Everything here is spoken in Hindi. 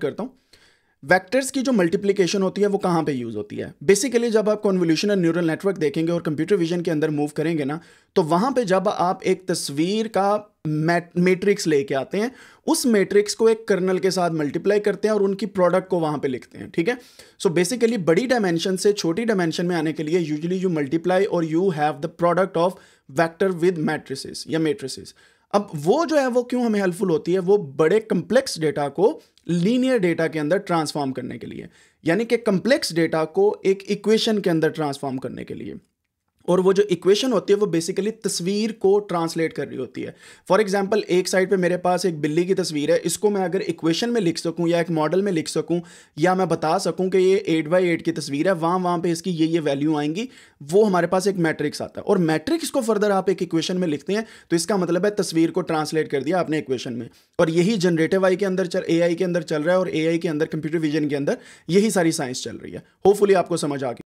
करता हूँ वेक्टर्स की जो मल्टीप्लिकेशन होती है वो कहाँ पे यूज़ होती है बेसिकली जब आप और न्यूरल नेटवर्क देखेंगे और कंप्यूटर विजन के अंदर मूव करेंगे ना तो वहाँ पे जब आप एक तस्वीर का मैट्रिक्स लेके आते हैं उस मैट्रिक्स को एक कर्नल के साथ मल्टीप्लाई करते हैं और उनकी प्रोडक्ट को वहाँ पे लिखते हैं ठीक है सो बेसिकली बड़ी डायमेंशन से छोटी डायमेंशन में आने के लिए यूजली यू मल्टीप्लाई और you have the product of vector with matrices या मेट्रिसेस अब वो जो है वो क्यों हमें हेल्पफुल होती है वो बड़े कम्प्लेक्स डेटा को लीनियर डेटा के अंदर ट्रांसफॉर्म करने के लिए यानी कि कम्प्लेक्स डेटा को एक इक्वेशन के अंदर ट्रांसफॉर्म करने के लिए और वो जो इक्वेशन होती है वो बेसिकली तस्वीर को ट्रांसलेट कर रही होती है फॉर एग्जांपल एक साइड पे मेरे पास एक बिल्ली की तस्वीर है इसको मैं अगर इक्वेशन में लिख सकूँ या एक मॉडल में लिख सकूँ या मैं बता सकूँ कि ये एट बाई एट की तस्वीर है वहाँ वहाँ पर इसकी ये ये वैल्यू आएंगी वो हमारे पास एक मैट्रिक्स आता है और मैट्रिक्स को फर्दर आप एक इक्वेशन में लिखते हैं तो इसका मतलब है तस्वीर को ट्रांसलेट कर दिया आपने इक्वेशन में और यही जनरेटिव आई के अंदर चल ए के अंदर चल रहा है और ए के अंदर कंप्यूटर विजन के अंदर यही सारी साइंस चल रही है होपफुली आपको समझ आ गई